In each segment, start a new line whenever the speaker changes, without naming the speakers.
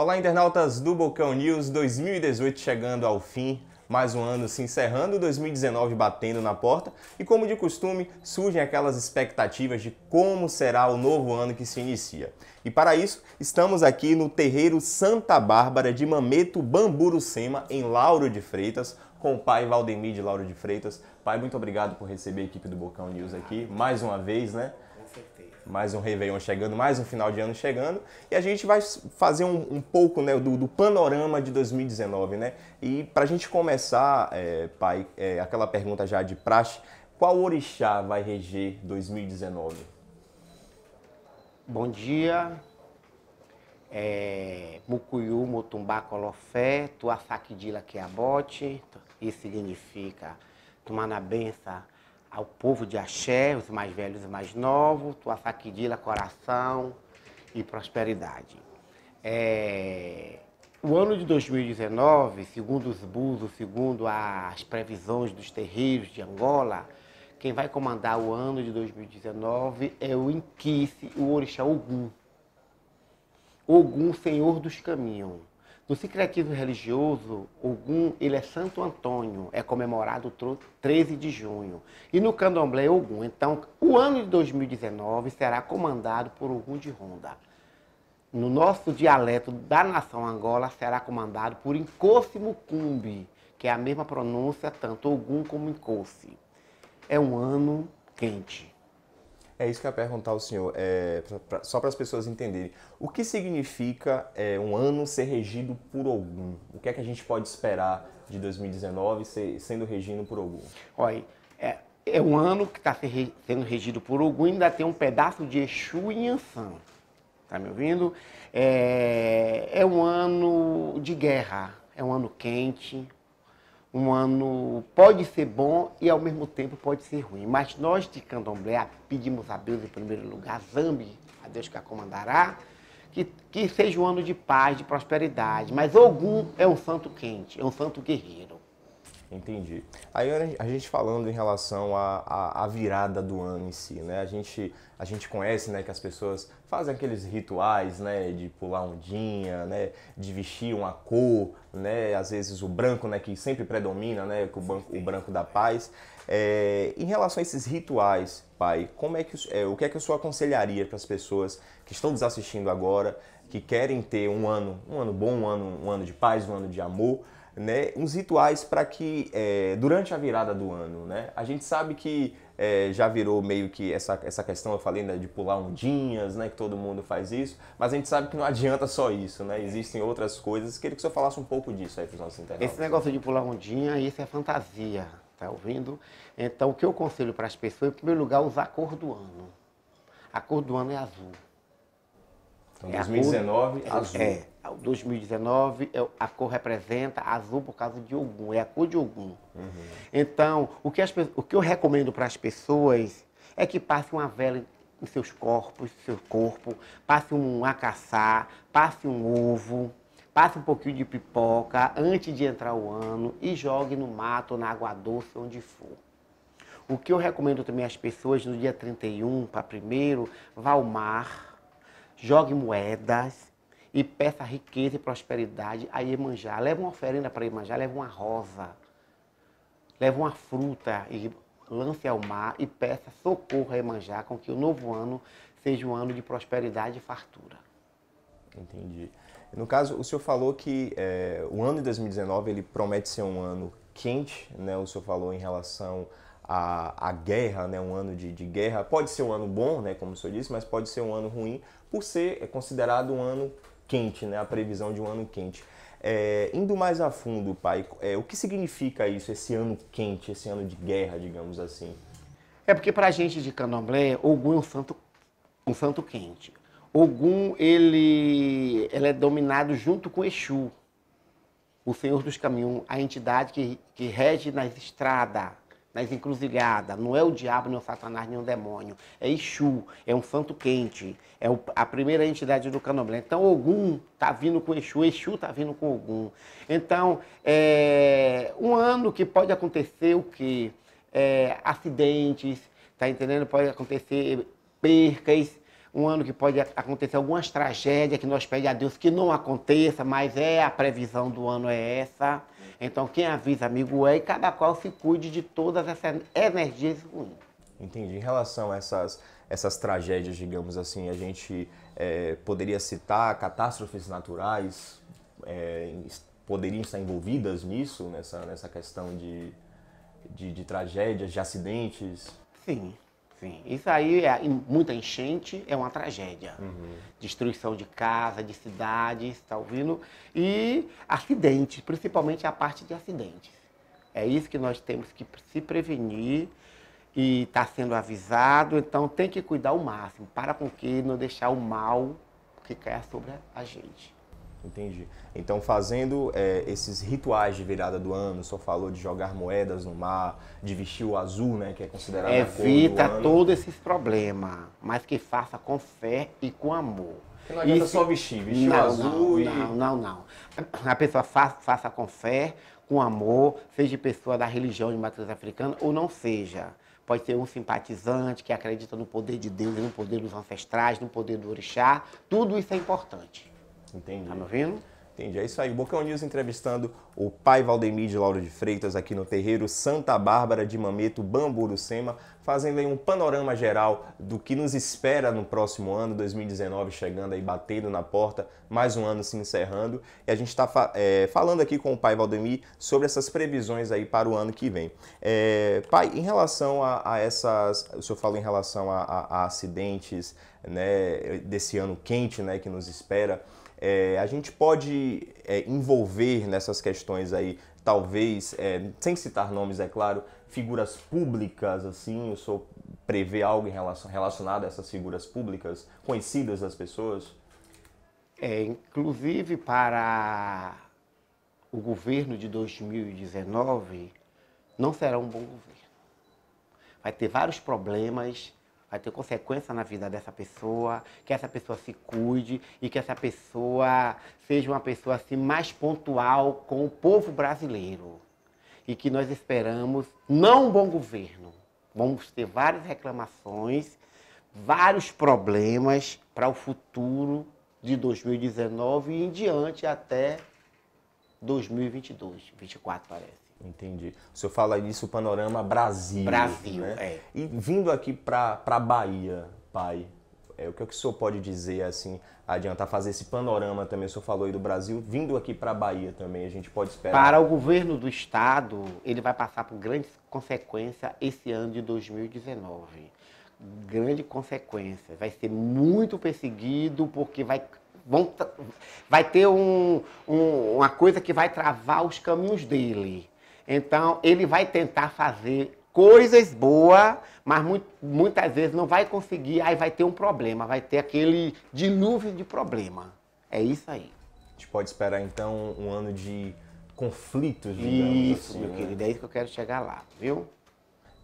Olá, internautas do Bocão News 2018 chegando ao fim. Mais um ano se encerrando, 2019 batendo na porta, e como de costume, surgem aquelas expectativas de como será o novo ano que se inicia. E para isso, estamos aqui no terreiro Santa Bárbara de Mameto Bamburucema, em Lauro de Freitas, com o pai Valdemir de Lauro de Freitas. Pai, muito obrigado por receber a equipe do Bocão News aqui, mais uma vez, né? mais um Réveillon chegando, mais um final de ano chegando, e a gente vai fazer um, um pouco né, do, do, panorama de 2019, né? E para a gente começar, é, pai, é, aquela pergunta já de praxe, qual orixá vai reger 2019? Bom dia, é,
Mucuyu, Motumbá, Colofé, Tuafaquidila, Queabote, isso significa tomar na benção ao povo de Axé, os mais velhos e os mais novos, tua faquidila, coração e prosperidade. É... O ano de 2019, segundo os búzios, segundo as previsões dos terreiros de Angola, quem vai comandar o ano de 2019 é o Inquice, o orixá Ogum. Ogum, senhor dos caminhos. No secretismo religioso, Ogum ele é Santo Antônio, é comemorado 13 de junho. E no candomblé Ogum. Então, o ano de 2019 será comandado por Ogum de Ronda. No nosso dialeto da nação Angola, será comandado por Incoce Mucumbi, que é a mesma pronúncia, tanto
Ogum como Incoce. É um ano quente. É isso que eu ia perguntar ao senhor, é, pra, pra, só para as pessoas entenderem. O que significa é, um ano ser regido por algum? O que é que a gente pode esperar de 2019 ser, sendo regido por algum? Olha, é, é um ano que está sendo regido por algum e ainda tem um
pedaço de Exu e Anção. Tá me ouvindo? É, é um ano de guerra, é um ano quente, um ano pode ser bom e ao mesmo tempo pode ser ruim. Mas nós de Candomblé pedimos a Deus em primeiro lugar, Zambi, a Deus que a comandará, que, que seja um ano de paz, de
prosperidade. Mas Ogum é um santo quente, é um santo guerreiro. Entendi. Aí a gente falando em relação à, à, virada do ano em si, né? A gente, a gente conhece né, que as pessoas fazem aqueles rituais, né? De pular ondinha, né? De vestir uma cor, né? Às vezes o branco, né? Que sempre predomina, né? Que o, banco, o branco da paz. É, em relação a esses rituais, pai, como é que, é, o que é que eu senhor aconselharia para as pessoas que estão nos assistindo agora, que querem ter um ano, um ano bom, um ano, um ano de paz, um ano de amor, né, uns rituais para que é, durante a virada do ano, né, a gente sabe que é, já virou meio que essa, essa questão, eu falei, né, de pular ondinhas, né, que todo mundo faz isso, mas a gente sabe que não adianta só isso, né, existem outras coisas. Queria que o senhor falasse um pouco disso aí para os nossos internautas. Esse negócio de pular ondinha, isso é fantasia,
tá ouvindo? Então, o que eu conselho para as pessoas, em primeiro lugar, usar a cor do ano. A cor do ano é azul.
Então, 2019, é, é azul. É,
2019 é é a cor representa azul por causa de Ogum, é a cor de Ogum. Uhum. Então, o que, as, o que eu recomendo para as pessoas é que passe uma vela em seus corpos, seu corpo, passe um acaçá, passe um ovo, passe um pouquinho de pipoca antes de entrar o ano e jogue no mato, na água doce, onde for. O que eu recomendo também às pessoas no dia 31 para primeiro, vá ao mar, jogue moedas e peça riqueza e prosperidade a Iemanjá. Leva uma oferenda para Iemanjá, leva uma rosa, leva uma fruta e lance ao mar e peça socorro a Iemanjá com que o novo ano seja um ano de prosperidade e fartura.
Entendi. No caso, o senhor falou que é, o ano de 2019 ele promete ser um ano quente, né? O senhor falou em relação a, a guerra, né, um ano de, de, guerra. Pode ser um ano bom, né, como o senhor disse, mas pode ser um ano ruim por ser é considerado um ano quente, né, a previsão de um ano quente. É, indo mais a fundo, pai, é, o que significa isso, esse ano quente, esse ano de guerra, digamos assim? É porque para a gente de candomblé,
Ogum é um santo, um santo quente. Ogum, ele, ele é dominado junto com Exu, o senhor dos caminhos, a entidade que, que rege nas estradas, nas encruzilhadas. Não é o diabo, nem é o satanás, nem o demônio. É Exu, é um santo quente, é a primeira entidade do candomblé. Então Ogum está vindo com Exu, Exu está vindo com Ogum. Então, é um ano que pode acontecer o quê? É, acidentes, tá entendendo? Pode acontecer percas, um ano que pode acontecer algumas tragédias que nós pedimos a Deus que não aconteça, mas é a previsão do ano é essa. Então, quem avisa, amigo é, e cada qual se cuide
de todas essas energias ruins. Entendi. Em relação a essas, essas tragédias, digamos assim, a gente é, poderia citar catástrofes naturais, é, poderiam estar envolvidas nisso, nessa, nessa questão de, de, de tragédias, de acidentes? Sim, Sim. Isso aí é muita
enchente, é uma tragédia. Uhum. Destruição de casa, de cidades, está ouvindo? E acidentes, principalmente a parte de acidentes. É isso que nós temos que se prevenir e está sendo avisado, então tem que cuidar o máximo, para com que não deixar o mal que caia sobre a gente.
Entendi. Então, fazendo é, esses rituais de virada do ano, o senhor falou de jogar moedas no mar, de vestir o azul, né, que é considerado Evita
todos esses problemas, mas que faça com fé e com amor. Que não adianta Isso... só vestir, vestir não, o azul não, e... Não, não, não. A pessoa faça, faça com fé, com amor, seja pessoa da religião de matriz africana ou não seja pode ser um simpatizante que acredita no poder de Deus e no poder
dos ancestrais, no poder do orixá. Tudo isso é importante. Entendi. Tá me ouvindo? Entendi. É isso aí. O Bocão News entrevistando o pai Valdemir de Lauro de Freitas aqui no terreiro Santa Bárbara de Mameto, Bamburucema, fazendo aí um panorama geral do que nos espera no próximo ano, 2019, chegando aí, batendo na porta, mais um ano se encerrando. E a gente está é, falando aqui com o pai Valdemir sobre essas previsões aí para o ano que vem. É, pai, em relação a, a, essas. O senhor fala em relação a, a, a acidentes né, desse ano quente né, que nos espera. É, a gente pode é, envolver nessas questões aí, talvez, é, sem citar nomes, é claro, figuras públicas, assim, eu sou prever algo em relação, relacionado a essas figuras públicas, conhecidas das pessoas? É, inclusive
para o governo de 2019, não será um bom governo. Vai ter vários problemas vai ter consequência na vida dessa pessoa, que essa pessoa se cuide e que essa pessoa seja uma pessoa assim, mais pontual com o povo brasileiro. E que nós esperamos não um bom governo. Vamos ter várias reclamações, vários problemas para o futuro de 2019 e em diante
até 2022, 24 parece. Entendi. O senhor fala isso, o panorama Brasil. Brasil, né? é. E vindo aqui para a Bahia, pai, é, o que, é que o senhor pode dizer, assim, adiantar fazer esse panorama também? O senhor falou aí do Brasil, vindo aqui para a Bahia também, a gente pode esperar. Para o
governo do
Estado, ele vai passar por grandes
consequências esse ano de 2019. Grande consequência. Vai ser muito perseguido, porque vai vão, vai ter um, um, uma coisa que vai travar os caminhos dele. Então, ele vai tentar fazer coisas boas, mas muito, muitas vezes não vai conseguir, aí vai ter um problema, vai ter aquele dilúvio de problema. É isso aí. A gente pode esperar,
então, um ano de conflitos, digamos Isso, assim, meu né? querido, é isso que eu quero chegar lá, viu?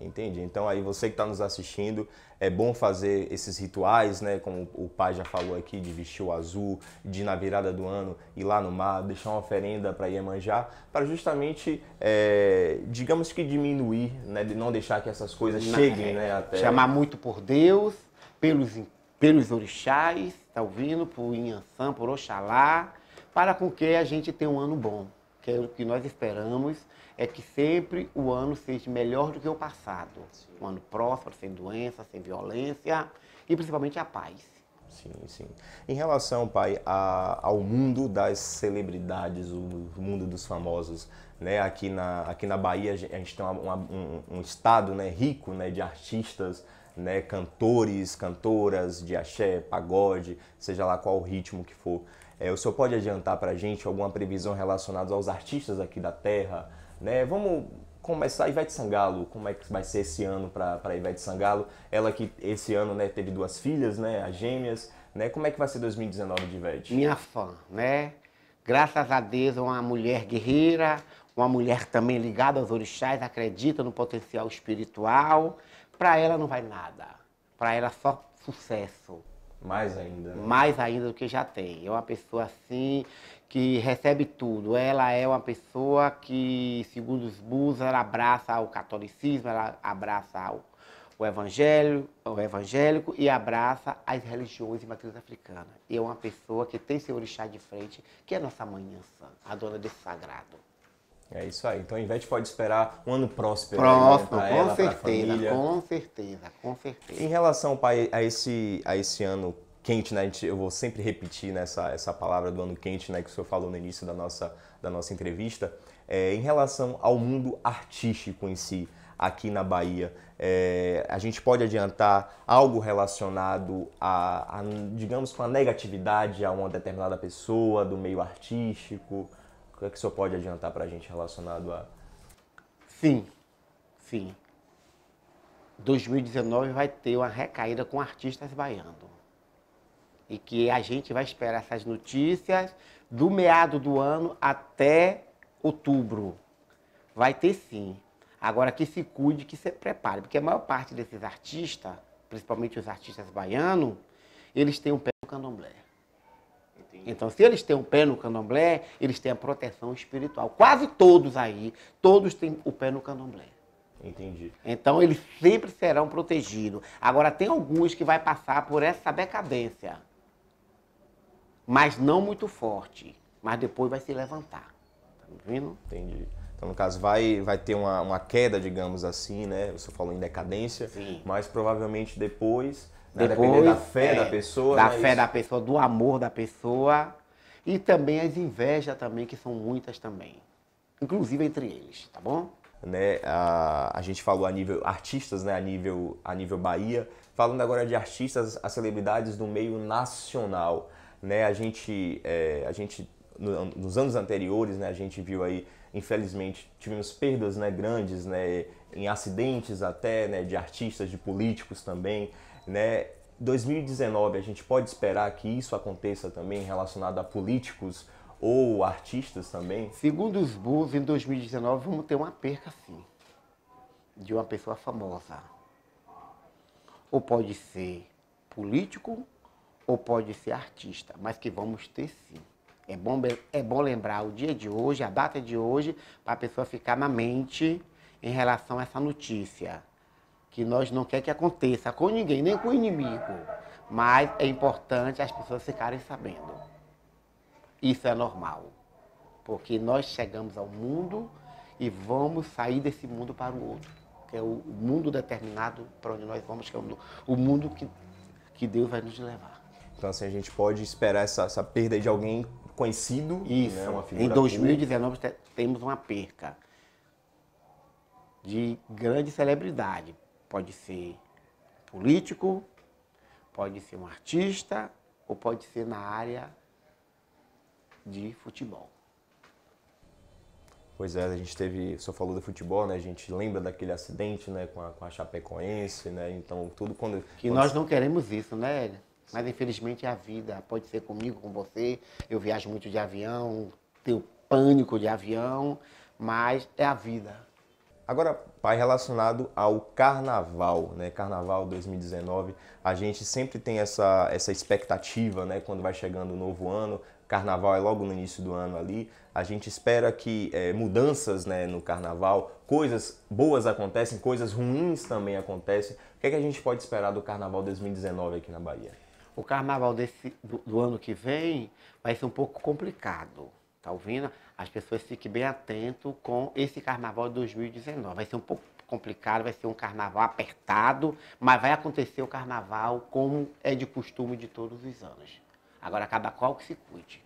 Entendi. Então aí você que está nos assistindo, é bom fazer esses rituais, né? Como o pai já falou aqui, de vestir o azul, de na virada do ano ir lá no mar, deixar uma oferenda para Iemanjá, para justamente, é, digamos que diminuir, né? De não deixar que essas coisas não, cheguem, é, né? Até... Chamar
muito por Deus, pelos, pelos orixás, tá ouvindo? Por Inhansã, por Oxalá, para com que a gente tenha um ano bom, que é o que nós esperamos é que sempre o ano seja
melhor do que o passado.
Sim. Um ano próspero, sem doença, sem violência e principalmente a paz.
Sim, sim. Em relação, pai, a, ao mundo das celebridades, o mundo dos famosos, né? Aqui na, aqui na Bahia a gente tem uma, uma, um, um, estado né, rico né, de artistas, né, cantores, cantoras de axé, pagode, seja lá qual o ritmo que for. É, o senhor pode adiantar para a gente alguma previsão relacionada aos artistas aqui da terra, né? Vamos começar Ivete Sangalo, como é que vai ser esse ano para Ivete Sangalo? Ela que esse ano né, teve duas filhas, né, as gêmeas, né? Como é que vai ser 2019 de Ivete? Minha fã, né?
Graças a Deus, uma mulher guerreira, uma mulher também ligada aos orixás, acredita no potencial espiritual. Para ela não vai nada. Para ela só sucesso.
Mais ainda. Né? Mais
ainda do que já tem. É uma pessoa assim que recebe tudo. Ela é uma pessoa que, segundo os Bus, ela abraça o catolicismo, ela abraça o, o evangelho, o evangélico e abraça as religiões de matriz africana. E é uma pessoa que tem seu orixá de frente, que é a nossa mãe
santa, a dona desse sagrado. É isso aí. Então a Ivete pode esperar um ano próspero. Próximo, né? com, ela, certeza, com
certeza, com certeza.
Em relação a esse, a esse ano quente, né? gente, eu vou sempre repetir nessa né, essa palavra do ano quente, né? Que o senhor falou no início da nossa, da nossa entrevista, é, em relação ao mundo artístico em si, aqui na Bahia, é, a gente pode adiantar algo relacionado a, a, digamos, com a negatividade a uma determinada pessoa do meio artístico? O que, é que o senhor pode adiantar para a gente relacionado a. Sim,
sim. 2019 vai ter uma recaída com artistas baianos e que a gente vai esperar essas notícias do meado do ano até outubro. Vai ter sim. Agora que se cuide, que se prepare, porque a maior parte desses artistas, principalmente os artistas baianos, eles têm um pé no candomblé. Entendi. Então, se eles têm um pé no candomblé, eles têm a proteção espiritual. Quase todos aí, todos têm o pé no candomblé. Entendi. Então eles sempre serão protegidos. Agora tem alguns que vai passar por essa decadência
mas não muito forte. Mas depois vai se levantar. Tá me vendo? Entendi. Então, no caso, vai, vai ter uma, uma queda, digamos assim, né? Você falou em decadência, Sim. mas provavelmente depois, né? depois da fé é, da pessoa. Da né, fé Isso. da pessoa, do amor da pessoa e também as invejas
também, que são muitas também.
Inclusive entre eles, tá bom? Né, a, a gente falou a nível artistas, né, a nível, a nível Bahia. Falando agora de artistas, as celebridades do meio nacional né? A gente, é, a gente no, nos anos anteriores, né? A gente viu aí, infelizmente, tivemos perdas, né? Grandes, né? Em acidentes até, né? De artistas, de políticos também, né? 2019 a gente pode esperar que isso aconteça também relacionado a políticos ou artistas também? Segundo os Bulls, em 2019 vamos ter uma perca sim,
de uma pessoa famosa. Ou pode ser político ou pode ser artista, mas que vamos ter sim. É bom, é bom lembrar o dia de hoje, a data de hoje, para a pessoa ficar na mente em relação a essa notícia. Que nós não quer que aconteça com ninguém, nem com o inimigo. Mas é importante as pessoas ficarem sabendo. Isso é normal. Porque nós chegamos ao mundo e vamos sair desse mundo para o outro. Que é o mundo determinado para onde nós vamos, que é o mundo que, que Deus vai nos levar.
Então, assim, a gente pode esperar essa, essa perda de alguém
conhecido. Né, isso. Né? em 2019 pública. temos
uma perca de
grande celebridade. Pode ser político, pode ser um artista ou pode ser na área
de futebol. Pois é, a gente teve, só falou do futebol, né? A gente lembra daquele acidente, né, com a, com a Chapecoense, né? Então, tudo quando que quando... nós não queremos isso, né,
mas infelizmente é a vida. Pode ser comigo, com você. Eu viajo muito de avião,
tenho pânico de avião, mas é a vida. Agora, pai, relacionado ao carnaval, né? Carnaval 2019, a gente sempre tem essa, essa expectativa, né? Quando vai chegando o novo ano, carnaval é logo no início do ano ali, a gente espera que é, mudanças né, no carnaval, coisas boas acontecem, coisas ruins também acontecem. O que, é que a gente pode esperar do carnaval 2019 aqui na Bahia? o carnaval desse, do, do, ano que vem vai ser um pouco complicado.
Tá ouvindo? As pessoas fiquem bem atentas com esse carnaval de 2019. Vai ser um pouco complicado, vai ser um carnaval apertado, mas vai acontecer o carnaval como é de costume de todos os anos. Agora, cada qual que se cuide.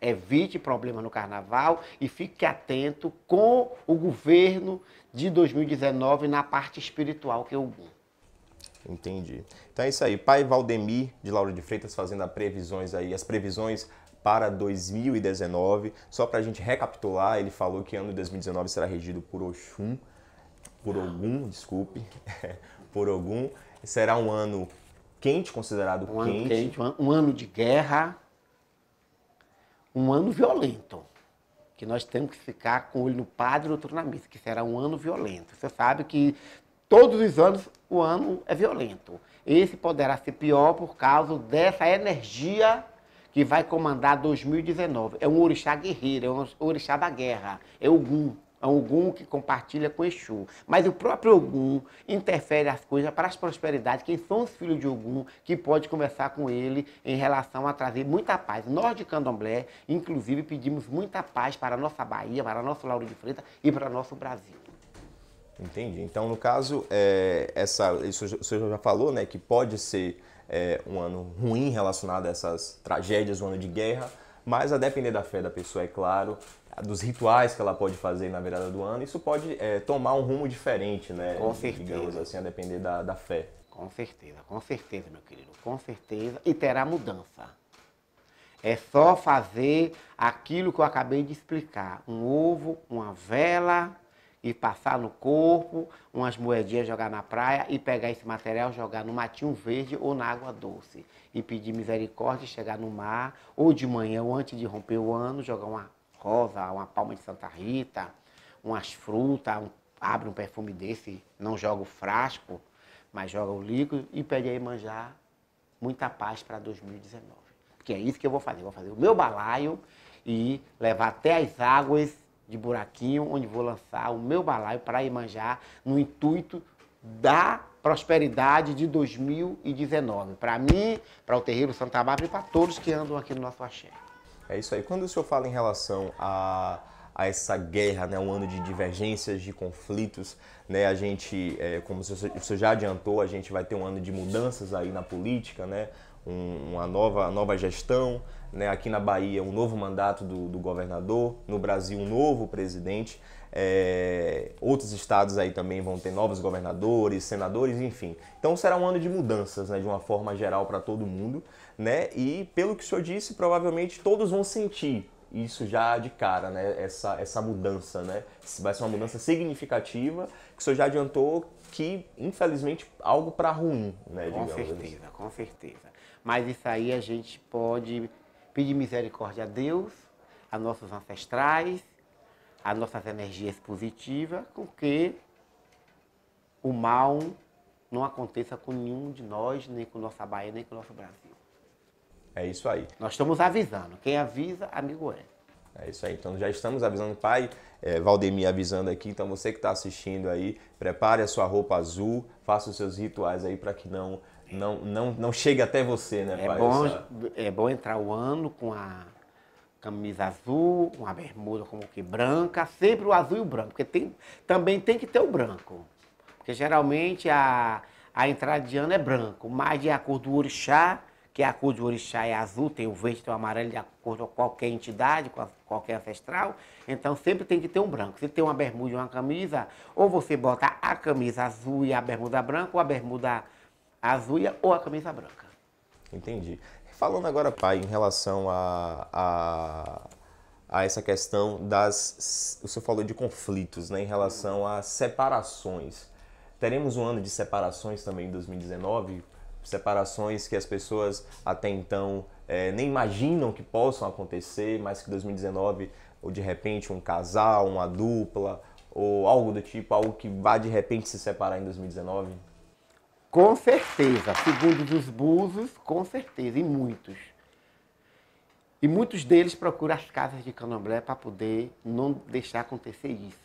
Evite problemas no carnaval e fique atento com o governo de 2019
na parte espiritual, que é o Ogum. Entendi. Então é isso aí. Pai Valdemir, de Lauro de Freitas, fazendo as previsões aí, as previsões para 2019. Só para a gente recapitular, ele falou que ano de 2019 será regido por Oxum, por Ogum, desculpe, por Ogum. Será um ano quente, considerado um quente. Ano quente um, um ano de guerra, um ano violento
que nós temos que ficar com o olho no padre e outro na missa, que será um ano violento. Você sabe que todos os anos o ano é violento. Esse poderá ser pior por causa dessa energia que vai comandar 2019. É um orixá guerreiro, é um orixá da guerra, é Ogum. É um Ogum que compartilha com Exu. Mas o próprio Ogum interfere as coisas para as prosperidades. Quem são os filhos de Ogum que pode conversar com ele em relação a trazer muita paz. Nós de Candomblé, inclusive, pedimos muita paz para a nossa Bahia, para nosso Lauro de Freitas e para o nosso Brasil.
Entendi. Então, no caso, é, essa, isso o senhor já falou, né, que pode ser é, um ano ruim relacionado a essas tragédias, um ano de guerra, mas a depender da fé da pessoa, é claro, dos rituais que ela pode fazer na virada do ano, isso pode é, tomar um rumo diferente, né? Com certeza. Digamos assim, a depender da, da fé. Com certeza, com certeza, meu querido, com
certeza. E terá mudança. É só fazer aquilo que eu acabei de explicar: um ovo, uma vela, e passar no corpo, umas moedinhas jogar na praia e pegar esse material, jogar no matinho verde ou na água doce. E pedir misericórdia, chegar no mar, ou de manhã, ou antes de romper o ano, jogar uma rosa, uma palma de Santa Rita, umas frutas, um, abre um perfume desse, não joga o frasco, mas joga o líquido e pede aí manjar muita paz para 2019. Porque é isso que eu vou fazer. vou fazer o meu balaio e levar até as águas de buraquinho, onde vou lançar o meu balaio para manjar no intuito da prosperidade de 2019. Para mim,
para o Terreiro Santa Bárbara e para todos que andam aqui no nosso axé. É isso aí. Quando o senhor fala em relação a, a essa guerra, né, um ano de divergências, de conflitos, né, a gente, é, como o senhor, o senhor já adiantou, a gente vai ter um ano de mudanças aí na política, né, um, uma nova, nova gestão, né, aqui na Bahia um novo mandato do, do governador, no Brasil um novo presidente, é, outros estados aí também vão ter novos governadores, senadores, enfim. Então será um ano de mudanças, né, de uma forma geral para todo mundo, né? E pelo que o senhor disse, provavelmente todos vão sentir isso já de cara, né? Essa, essa mudança, né? Vai ser uma mudança significativa que o senhor já adiantou que, infelizmente, algo para ruim, né? Com assim. certeza, assim. com certeza.
Mas isso aí a gente pode Pedir misericórdia a Deus, a nossos ancestrais, a nossas energias positivas, com que o mal não aconteça com nenhum de nós, nem com nossa Bahia, nem com o nosso
Brasil. É isso aí. Nós estamos avisando. Quem avisa, amigo é. É isso aí. Então já estamos avisando, pai. É, Valdemir avisando aqui. Então você que está assistindo aí, prepare a sua roupa azul, faça os seus rituais aí para que não não, não, não chega até você, né, é pai? Bom, É bom entrar o ano com a camisa azul,
uma bermuda como que branca, sempre o azul e o branco, porque tem, também tem que ter o branco. Porque geralmente a, a entrada de ano é branco, mas de acordo com o orixá, que a cor do orixá é azul, tem o verde, tem o amarelo, de acordo com qualquer entidade, com qualquer ancestral. Então sempre tem que ter um branco. Se tem uma bermuda e uma camisa, ou você bota a camisa azul e a bermuda branca, ou a bermuda azul ou a camisa branca.
Entendi. Falando agora, pai, em relação a, a, a, essa questão das. O senhor falou de conflitos, né? Em relação a separações. Teremos um ano de separações também em 2019? Separações que as pessoas até então é, nem imaginam que possam acontecer, mas que 2019, ou de repente um casal, uma dupla, ou algo do tipo, algo que vá de repente se separar em 2019? Com certeza, segundo os búzios,
com certeza, e muitos. E muitos deles procuram as casas de candomblé para poder não deixar acontecer isso.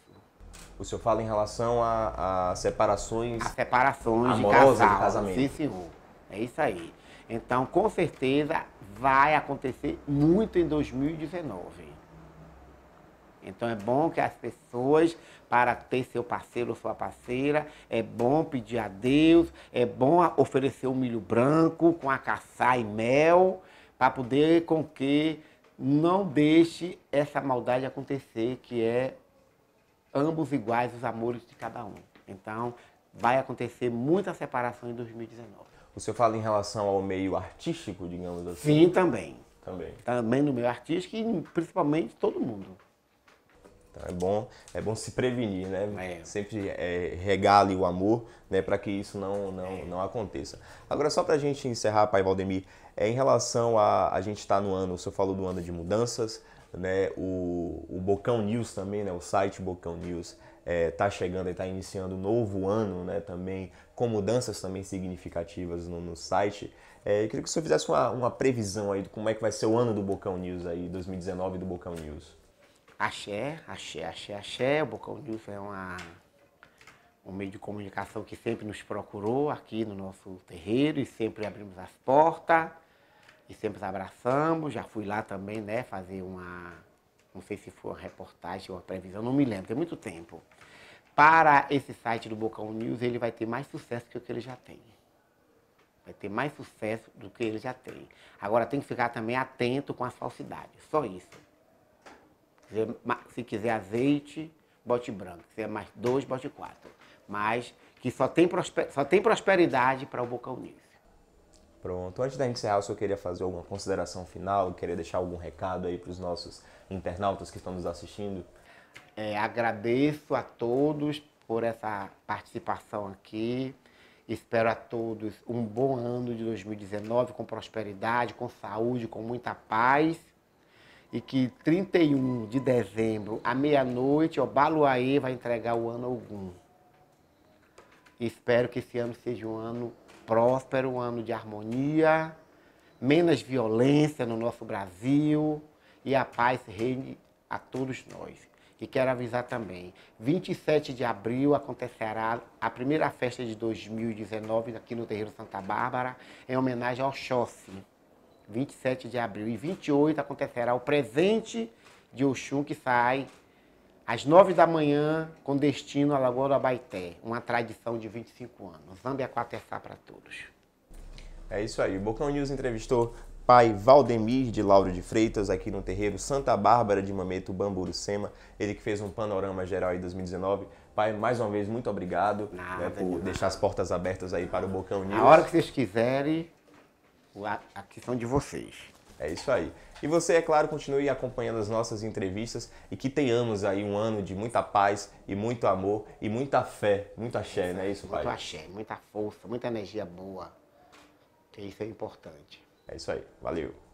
O senhor fala em relação a, a separações. A separações amorosas de, casal, de casamento. Sim, senhor. É isso aí. Então, com certeza, vai acontecer muito em 2019. Então é bom que as pessoas, para ter seu parceiro ou sua parceira, é bom pedir a Deus, é bom oferecer o um milho branco com a caçá e mel, para poder com que não deixe essa maldade acontecer, que é ambos iguais os amores de cada um. Então, vai acontecer muita separação em 2019.
O senhor fala em relação ao meio artístico, digamos assim? Sim, também. Também. Também no meio artístico e principalmente todo mundo. Então é bom, é bom se prevenir, né? É. Sempre é, o amor, né? Para que isso não, não, é. não aconteça. Agora, só para a gente encerrar, Pai Valdemir, é, em relação a. A gente está no ano, o senhor falou do ano de mudanças, né? O, o Bocão News também, né? O site Bocão News está é, tá chegando e está iniciando um novo ano, né? Também com mudanças também significativas no, no site. É, eu queria que o senhor fizesse uma, uma previsão aí de como é que vai ser o ano do Bocão News aí, 2019 do Bocão News
axé, axé, axé, axé. O Bocão News é uma, um meio de comunicação que sempre nos procurou aqui no nosso terreiro e sempre abrimos as portas e sempre abraçamos. Já fui lá também, né, fazer uma, não sei se foi uma reportagem ou uma previsão, não me lembro, tem muito tempo. Para esse site do Bocão News, ele vai ter mais sucesso que o que ele já tem. Vai ter mais sucesso do que ele já tem. Agora tem que ficar também atento com as falsidades, só isso. Se quiser azeite, bote branco. Se é mais dois, bote quatro. Mas
que só tem, prosper, só tem prosperidade para o Bocaunísio. Pronto. Antes da gente encerrar, eu só queria fazer alguma consideração final, queria deixar algum recado aí para os nossos internautas que estão nos assistindo. É, agradeço a todos por essa
participação aqui. Espero a todos um bom ano de 2019 com prosperidade, com saúde, com muita paz e que 31 de dezembro, à meia-noite, o Baluaê vai entregar o ano algum. Espero que esse ano seja um ano próspero, um ano de harmonia, menos violência no nosso Brasil e a paz reine a todos nós. E quero avisar também, 27 de abril acontecerá a primeira festa de 2019 aqui no Terreiro Santa Bárbara, em homenagem ao Xóssi. 27 de abril e 28 acontecerá o presente de Oxum que sai às 9 da manhã com destino à Lagoa do Abaité, uma tradição de 25 anos. Zambia Quatessá é para todos.
É isso aí. O Bocão News entrevistou pai Valdemir de Lauro de Freitas, aqui no terreiro Santa Bárbara de Mameto, Sema Ele que fez um panorama geral aí 2019. Pai, mais uma vez, muito obrigado né, por deixar as portas abertas aí para o Bocão News. A hora que vocês quiserem, aqui são de vocês. É isso aí. E você, é claro, continue acompanhando as nossas entrevistas e que tenhamos aí um ano de muita paz e muito amor e muita fé, muito axé, não é isso, pai? Muito axé,
muita força, muita energia boa. Que isso é importante.
É isso aí. Valeu.